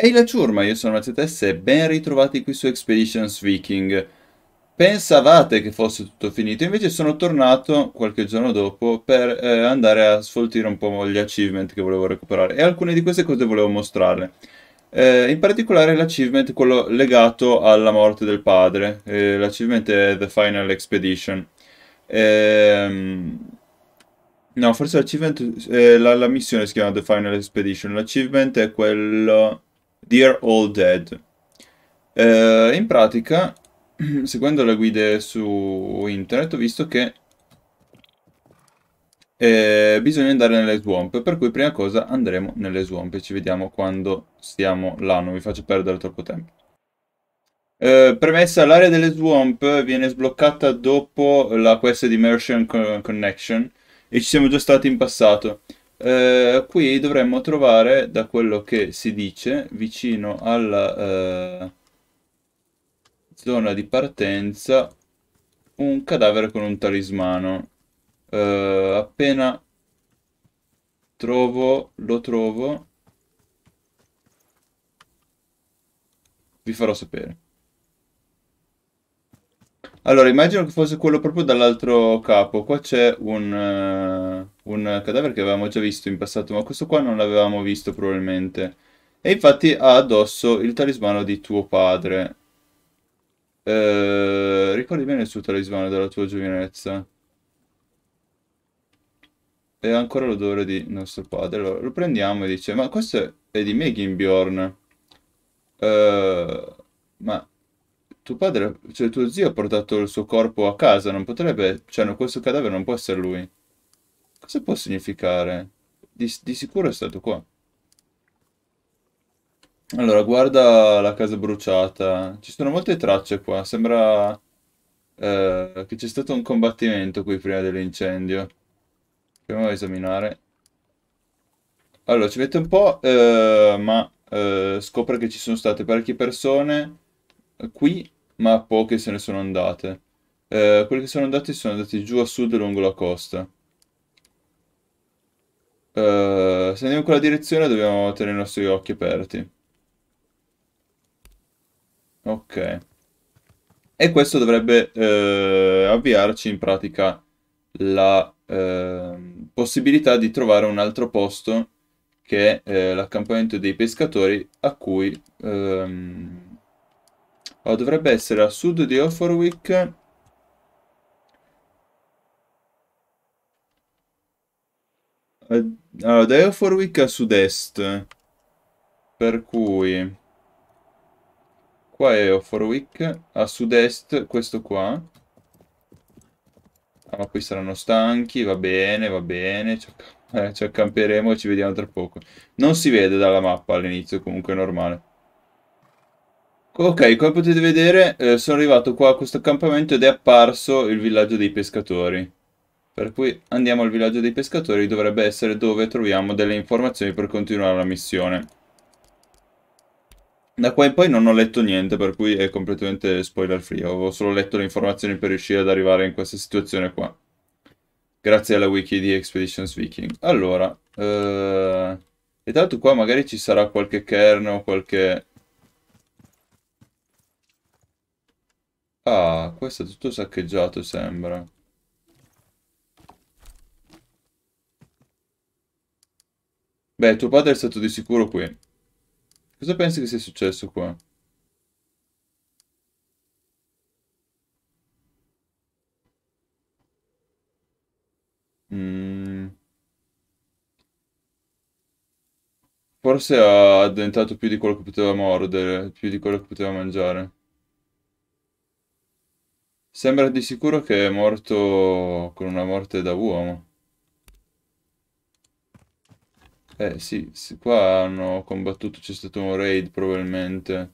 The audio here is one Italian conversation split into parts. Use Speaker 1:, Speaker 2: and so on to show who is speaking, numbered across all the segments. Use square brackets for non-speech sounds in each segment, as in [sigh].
Speaker 1: Ehi la ciurma, io sono AZS e ben ritrovati qui su Expeditions Viking. Pensavate che fosse tutto finito, invece sono tornato qualche giorno dopo per eh, andare a sfoltire un po' gli achievement che volevo recuperare e alcune di queste cose volevo mostrarle. Eh, in particolare l'achievement, quello legato alla morte del padre, eh, l'achievement è The Final Expedition. Ehm... No, forse l'achievement, eh, la, la missione si chiama The Final Expedition, l'achievement è quello... Dear All Dead. Eh, in pratica, [clears throat] seguendo le guide su internet, ho visto che eh, bisogna andare nelle swamp, per cui prima cosa andremo nelle swamp e ci vediamo quando stiamo là, non vi faccio perdere troppo tempo. Eh, premessa, l'area delle swamp viene sbloccata dopo la quest di Immersion Connection e ci siamo già stati in passato. Eh, qui dovremmo trovare, da quello che si dice, vicino alla eh, zona di partenza, un cadavere con un talismano. Eh, appena trovo, lo trovo, vi farò sapere. Allora, immagino che fosse quello proprio dall'altro capo. Qua c'è un... Eh, un cadavere che avevamo già visto in passato, ma questo qua non l'avevamo visto probabilmente. E infatti ha addosso il talismano di tuo padre. Eh, ricordi bene il suo talismano della tua giovinezza. E ha ancora l'odore di nostro padre. Allora, lo prendiamo e dice, ma questo è di Meginbjorn. Eh, ma tuo padre, cioè tuo zio ha portato il suo corpo a casa, non potrebbe, cioè questo cadavere non può essere lui. Cosa può significare? Di, di sicuro è stato qua. Allora, guarda la casa bruciata. Ci sono molte tracce qua. Sembra eh, che c'è stato un combattimento qui prima dell'incendio. Proviamo a esaminare. Allora, ci mette un po', eh, ma eh, scopre che ci sono state parecchie persone qui, ma poche se ne sono andate. Eh, quelli che sono andati sono andati giù a sud lungo la costa. Eh, se andiamo in quella direzione dobbiamo tenere i nostri occhi aperti. Ok. E questo dovrebbe eh, avviarci in pratica la eh, possibilità di trovare un altro posto che è eh, l'accampamento dei pescatori a cui ehm, oh, dovrebbe essere a sud di Offorwick Allora, da Euforwick a sud-est. Per cui... Qua è Euforwick, a sud-est questo qua. Ah, ma qui saranno stanchi, va bene, va bene, ci, acc eh, ci accamperemo e ci vediamo tra poco. Non si vede dalla mappa all'inizio, comunque è normale. Ok, come potete vedere eh, sono arrivato qua a questo accampamento ed è apparso il villaggio dei pescatori. Per cui andiamo al villaggio dei pescatori, dovrebbe essere dove troviamo delle informazioni per continuare la missione. Da qua in poi non ho letto niente, per cui è completamente spoiler free. Ho solo letto le informazioni per riuscire ad arrivare in questa situazione qua. Grazie alla wiki di Expeditions Viking. Allora, eh... e tra l'altro qua magari ci sarà qualche kern o qualche... Ah, questo è tutto saccheggiato sembra. Beh, tuo padre è stato di sicuro qui. Cosa pensi che sia successo qua? Mm. Forse ha addentato più di quello che poteva mordere, più di quello che poteva mangiare. Sembra di sicuro che è morto con una morte da uomo. Eh sì, sì, qua hanno combattuto, c'è stato un raid probabilmente.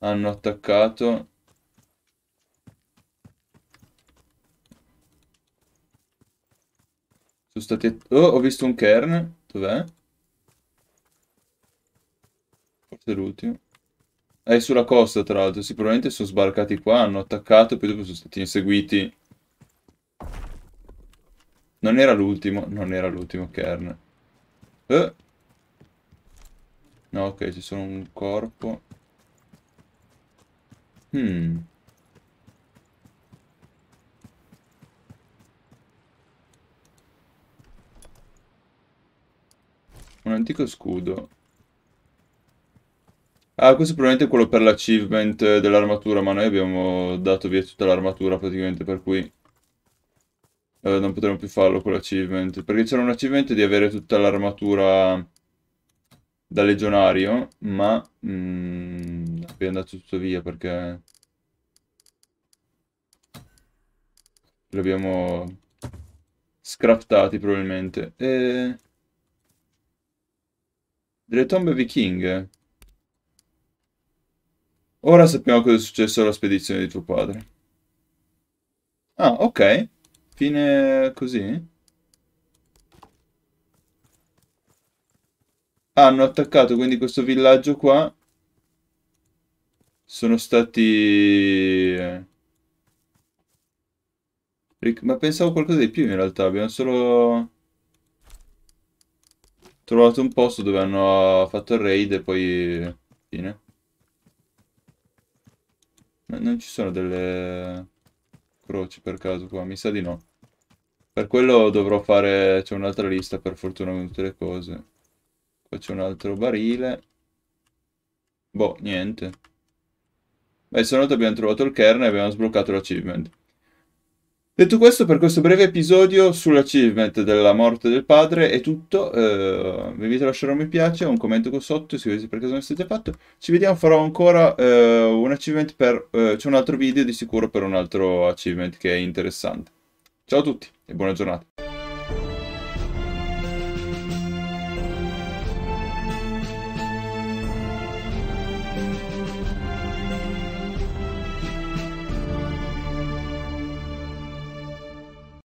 Speaker 1: Hanno attaccato. Sono stati... Oh, ho visto un kern. Dov'è? Forse l'ultimo. È sulla costa, tra l'altro. Sì, probabilmente sono sbarcati qua, hanno attaccato, poi dopo sono stati inseguiti. Non era l'ultimo, non era l'ultimo kern. Eh. No, ok, c'è solo un corpo. Hmm. Un antico scudo. Ah, questo è probabilmente è quello per l'achievement dell'armatura, ma noi abbiamo dato via tutta l'armatura praticamente, per cui eh, non potremo più farlo con l'achievement, perché c'era un achievement di avere tutta l'armatura da legionario, ma mm, è andato tutto via perché l'abbiamo scraftati probabilmente. E... Delle tombe vichinghe. Ora sappiamo cosa è successo alla spedizione di tuo padre. Ah, ok. Fine così? Ah, hanno attaccato quindi questo villaggio qua. Sono stati... Eh, ma pensavo qualcosa di più in realtà, abbiamo solo trovato un posto dove hanno fatto il raid e poi fine. Ma non ci sono delle croci per caso qua, mi sa di no. Per quello dovrò fare... c'è un'altra lista per fortuna con tutte le cose. Qua c'è un altro barile. Boh, niente. Beh, se noto abbiamo trovato il kernel e abbiamo sbloccato l'achievement. Detto questo, per questo breve episodio sull'achievement della morte del padre è tutto. Eh, vi invito a lasciare un mi piace, un commento qua sotto, se per caso non siete fatto. Ci vediamo, farò ancora eh, un achievement per... Eh, c'è un altro video di sicuro per un altro achievement che è interessante. Ciao a tutti e buona giornata.